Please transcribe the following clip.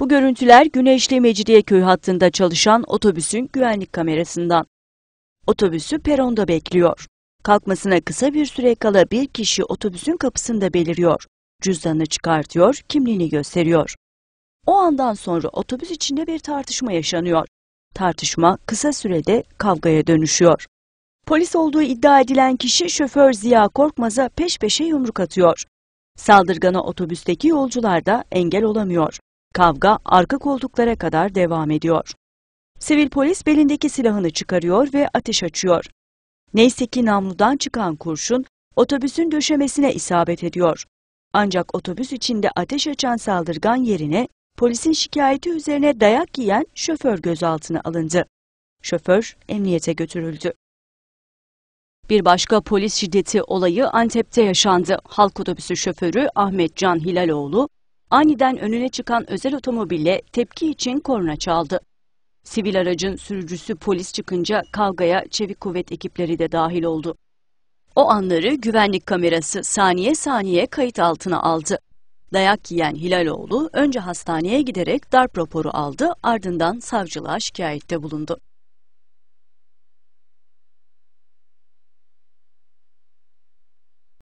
Bu görüntüler Güneşli Mecidiyeköy hattında çalışan otobüsün güvenlik kamerasından. Otobüsü peronda bekliyor. Kalkmasına kısa bir süre kala bir kişi otobüsün kapısında beliriyor. Cüzdanını çıkartıyor, kimliğini gösteriyor. O andan sonra otobüs içinde bir tartışma yaşanıyor. Tartışma kısa sürede kavgaya dönüşüyor. Polis olduğu iddia edilen kişi şoför Ziya Korkmaz'a peş peşe yumruk atıyor. Saldırgana otobüsteki yolcular da engel olamıyor. Kavga arka koltuklara kadar devam ediyor. Sivil polis belindeki silahını çıkarıyor ve ateş açıyor. Neyse ki namludan çıkan kurşun otobüsün döşemesine isabet ediyor. Ancak otobüs içinde ateş açan saldırgan yerine polisin şikayeti üzerine dayak yiyen şoför gözaltına alındı. Şoför emniyete götürüldü. Bir başka polis şiddeti olayı Antep'te yaşandı. Halk otobüsü şoförü Ahmet Can Hilaloğlu aniden önüne çıkan özel otomobille tepki için korna çaldı. Sivil aracın sürücüsü polis çıkınca kavgaya çevik kuvvet ekipleri de dahil oldu. O anları güvenlik kamerası saniye saniye kayıt altına aldı. Dayak yiyen Hilaloğlu önce hastaneye giderek darp raporu aldı ardından savcılığa şikayette bulundu.